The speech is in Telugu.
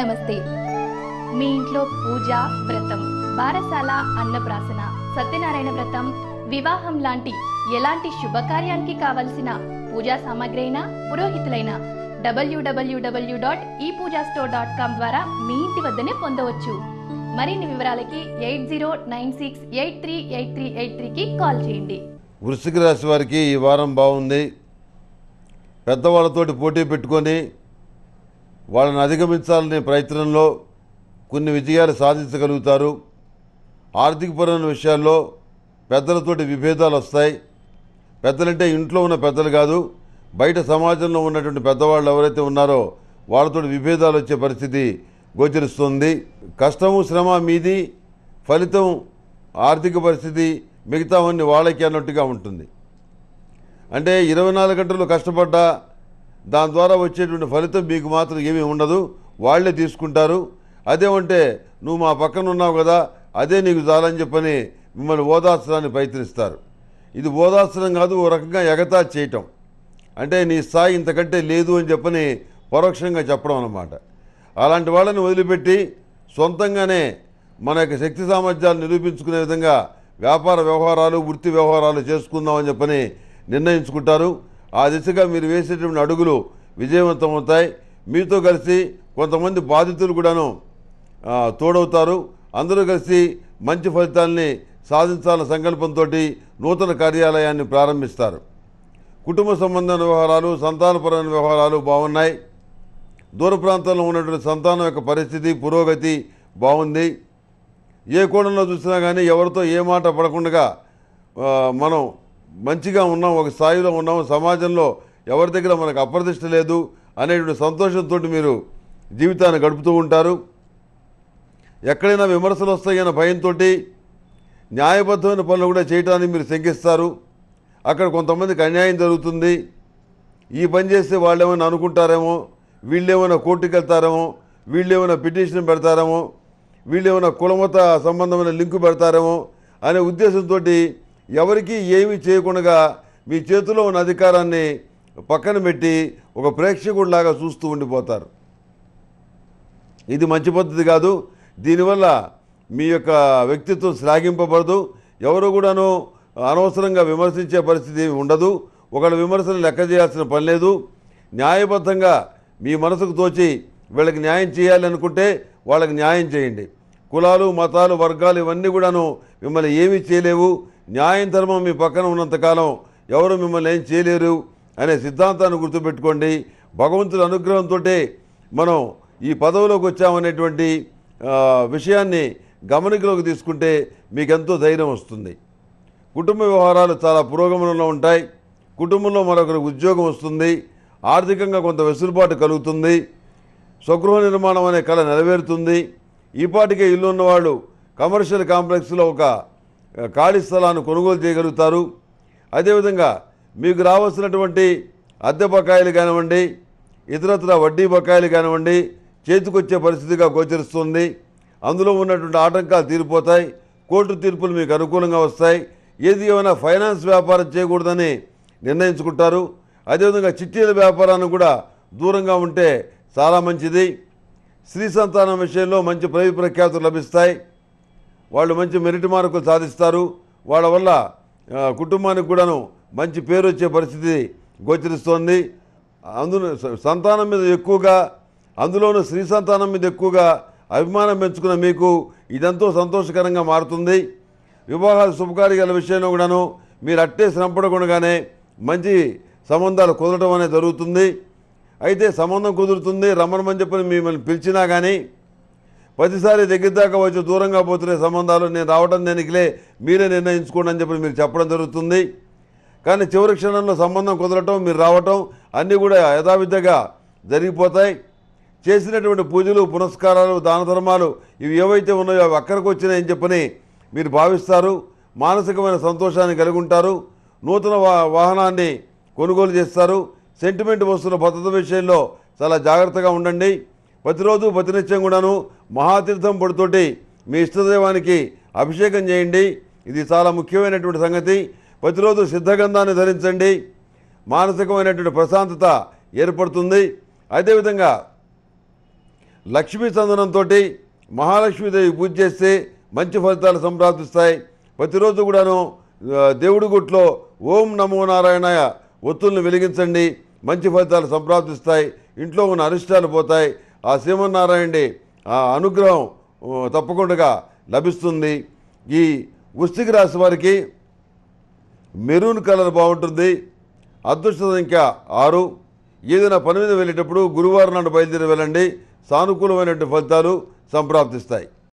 నమస్తే మీ ఇంట్లో పూజ వ్రతం బారసాల అన్నప్రాసన సత్యనారాయణ వ్రతం వివాహం లాంటి ఎలాంటి శుభకార్యానికి కావలసిన పూజా సామాగ్రి అయినా పురోహితులైన డబ్ల్యూడబ్ల్యూడబ్ల్యూ డాట్ ఈ పూజా స్టోర్ డాట్ కామ్ ద్వారా మీ ఇంటి వద్దనే పొందవచ్చు మరిన్ని వివరాలకి eight zero nine six eight three eight three eight త్రీకి కాల్ చేయండి వృశ్చిక రాశి వారికి ఈ వారం బాగుంది పెద్దవాళ్ళతోటి పోటీ పెట్టుకొని వాళ్ళని అధిగమించాలనే ప్రయత్నంలో కొన్ని విజయాలు సాధించగలుగుతారు ఆర్థికపరమైన విషయాల్లో పెద్దలతోటి విభేదాలు వస్తాయి పెద్దలంటే ఇంట్లో ఉన్న పెద్దలు కాదు బయట సమాజంలో ఉన్నటువంటి పెద్దవాళ్ళు ఎవరైతే ఉన్నారో వాళ్ళతో విభేదాలు వచ్చే పరిస్థితి గోచరిస్తుంది కష్టము శ్రమ మీది ఫలితం ఆర్థిక పరిస్థితి మిగతావన్నీ వాళ్ళకి అన్నట్టుగా ఉంటుంది అంటే ఇరవై నాలుగు గంటలు కష్టపడ్డా దాని ద్వారా వచ్చేటువంటి ఫలితం మీకు మాత్రం ఏమీ ఉండదు వాళ్లే తీసుకుంటారు అదేమంటే నువ్వు మా పక్కన ఉన్నావు కదా అదే నీకు చాలని చెప్పని మిమ్మల్ని ఓదార్చడానికి ప్రయత్నిస్తారు ఇది ఓదార్చడం కాదు ఓ రకంగా ఎగతా చేయటం అంటే నీ స్థాయి ఇంతకంటే లేదు అని చెప్పని పరోక్షంగా చెప్పడం అనమాట అలాంటి వాళ్ళని వదిలిపెట్టి సొంతంగానే మన యొక్క శక్తి సామర్థ్యాలు నిరూపించుకునే విధంగా వ్యాపార వ్యవహారాలు వృత్తి వ్యవహారాలు చేసుకుందామని చెప్పని నిర్ణయించుకుంటారు ఆ దిశగా మీరు వేసేటువంటి అడుగులు విజయవంతమవుతాయి మీతో కలిసి కొంతమంది బాధితులు కూడాను తోడవుతారు అందరూ కలిసి మంచి ఫలితాల్ని సాధించాలన్న సంకల్పంతో నూతన కార్యాలయాన్ని ప్రారంభిస్తారు కుటుంబ సంబంధమైన వ్యవహారాలు సంతానపరమైన వ్యవహారాలు బాగున్నాయి దూర ప్రాంతంలో ఉన్నటువంటి సంతానం యొక్క పరిస్థితి పురోగతి బాగుంది ఏ కోణంలో చూసినా కానీ ఎవరితో ఏ మాట పడకుండా మనం మంచిగా ఉన్నాం ఒక స్థాయిలో ఉన్నాం సమాజంలో ఎవరి దగ్గర మనకు అప్రతిష్ట లేదు అనేటువంటి సంతోషంతో మీరు జీవితాన్ని గడుపుతూ ఉంటారు ఎక్కడైనా విమర్శలు వస్తాయన్న భయంతో న్యాయబద్ధమైన పనులు కూడా చేయడానికి మీరు శంకిస్తారు అక్కడ కొంతమందికి అన్యాయం జరుగుతుంది ఈ పని చేస్తే వాళ్ళు ఏమైనా అనుకుంటారేమో వీళ్ళేమైనా కోర్టుకు వెళ్తారేమో వీళ్ళేమైనా పిటిషన్ పెడతారేమో వీళ్ళేమైనా కులమత సంబంధమైన లింకు పెడతారేమో అనే ఉద్దేశంతో ఎవరికి ఏమి చేయకుండా మీ చేతిలో ఉన్న అధికారాన్ని పక్కన పెట్టి ఒక ప్రేక్షకుడిలాగా చూస్తూ ఉండిపోతారు ఇది మంచి పద్ధతి కాదు దీనివల్ల మీ యొక్క వ్యక్తిత్వం శ్లాఘింపబడదు ఎవరు కూడాను అనవసరంగా విమర్శించే పరిస్థితి ఉండదు ఒకళ్ళ విమర్శలు లెక్క చేయాల్సిన పని లేదు న్యాయబద్ధంగా మీ మనసుకు తోచి వీళ్ళకి న్యాయం చేయాలి అనుకుంటే వాళ్ళకి న్యాయం చేయండి కులాలు మతాలు వర్గాలు ఇవన్నీ కూడాను మిమ్మల్ని ఏమీ చేయలేవు న్యాయం ధర్మం మీ పక్కన ఉన్నంతకాలం ఎవరు మిమ్మల్ని ఏం చేయలేరు అనే సిద్ధాంతాన్ని గుర్తుపెట్టుకోండి భగవంతుల అనుగ్రహంతో మనం ఈ పదవిలోకి వచ్చామనేటువంటి విషయాన్ని గమనికలోకి తీసుకుంటే మీకు ఎంతో ధైర్యం వస్తుంది కుటుంబ వ్యవహారాలు చాలా పురోగమనంలో ఉంటాయి కుటుంబంలో మరొకరి ఉద్యోగం వస్తుంది ఆర్థికంగా కొంత వెసులుబాటు కలుగుతుంది స్వగృహ నిర్మాణం అనే కళ నెరవేరుతుంది ఈపాటికే ఇల్లు ఉన్నవాళ్ళు కమర్షియల్ కాంప్లెక్స్లో ఒక ఖాళీ స్థలాన్ని కొనుగోలు చేయగలుగుతారు అదేవిధంగా మీకు రావాల్సినటువంటి అద్దె బకాయిలు కానివ్వండి ఇతరత్ర వడ్డీ బకాయిలు కానివ్వండి చేతికొచ్చే పరిస్థితిగా గోచరిస్తుంది అందులో ఉన్నటువంటి ఆటంకాలు తీరిపోతాయి కోర్టు తీర్పులు మీకు అనుకూలంగా వస్తాయి ఏది ఏమైనా ఫైనాన్స్ వ్యాపారం చేయకూడదని నిర్ణయించుకుంటారు అదేవిధంగా చిట్టీల వ్యాపారాన్ని కూడా దూరంగా ఉంటే చాలా మంచిది స్త్రీ సంతానం విషయంలో మంచి ప్రవి ప్రఖ్యాతులు లభిస్తాయి వాళ్ళు మంచి మెరిట్ మార్కులు సాధిస్తారు వాళ్ళ వల్ల కుటుంబానికి కూడాను మంచి పేరు వచ్చే పరిస్థితి గోచరిస్తోంది అందులో సంతానం మీద ఎక్కువగా అందులోనూ స్త్రీ సంతానం మీద ఎక్కువగా అభిమానం పెంచుకున్న మీకు ఇదంతో సంతోషకరంగా మారుతుంది వివాహాలు శుభకార్యాల విషయంలో కూడాను మీరు అట్టే శ్రమపడకుండానే మంచి సంబంధాలు కుదరటం అనేది జరుగుతుంది అయితే సంబంధం కుదురుతుంది రమ్మనమని చెప్పని మిమ్మల్ని పిలిచినా కానీ ప్రతిసారి దగ్గర దాకా వచ్చి దూరంగా పోతున్న సంబంధాలు నేను రావడం దేనికిలే మీరే నిర్ణయించుకోండి అని చెప్పి మీరు చెప్పడం జరుగుతుంది కానీ చివరి క్షణంలో సంబంధం కుదరటం మీరు రావటం అన్నీ కూడా యథావిధిగా జరిగిపోతాయి చేసినటువంటి పూజలు పునస్కారాలు దాన ధర్మాలు ఇవి ఏవైతే ఉన్నాయో అవి అక్కడికి వచ్చినాయని చెప్పని మీరు భావిస్తారు మానసికమైన సంతోషాన్ని కలిగి ఉంటారు నూతన వాహనాన్ని కొనుగోలు చేస్తారు సెంటిమెంట్ వస్తున్న భద్రత విషయంలో చాలా జాగ్రత్తగా ఉండండి ప్రతిరోజు ప్రతినిత్యం కూడాను మహాతీర్థం పొడుతోటి మీ ఇష్టదైవానికి అభిషేకం చేయండి ఇది చాలా ముఖ్యమైనటువంటి సంగతి ప్రతిరోజు సిద్ధగంధాన్ని ధరించండి మానసికమైనటువంటి ప్రశాంతత ఏర్పడుతుంది అదేవిధంగా లక్ష్మీ చందనంతో మహాలక్ష్మీదేవి పూజ చేస్తే మంచి ఫలితాలు సంప్రాప్తిస్తాయి ప్రతిరోజు కూడాను దేవుడి గుట్లో ఓం నమో నారాయణ ఒత్తుల్ని వెలిగించండి మంచి ఫలితాలు సంప్రాప్తిస్తాయి ఇంట్లో ఉన్న అరిష్టాలు పోతాయి ఆ శ్రీమన్నారాయణి అనుగ్రహం తప్పకుండా లభిస్తుంది ఈ వృష్టికి రాశి వారికి మెరూన్ కలర్ బాగుంటుంది అదృష్ట సంఖ్య ఆరు ఏదైనా పని మీద వెళ్ళేటప్పుడు గురువారం నాడు బయలుదేరి వెళ్ళండి సానుకూలమైనటువంటి ఫలితాలు సంప్రాప్తిస్తాయి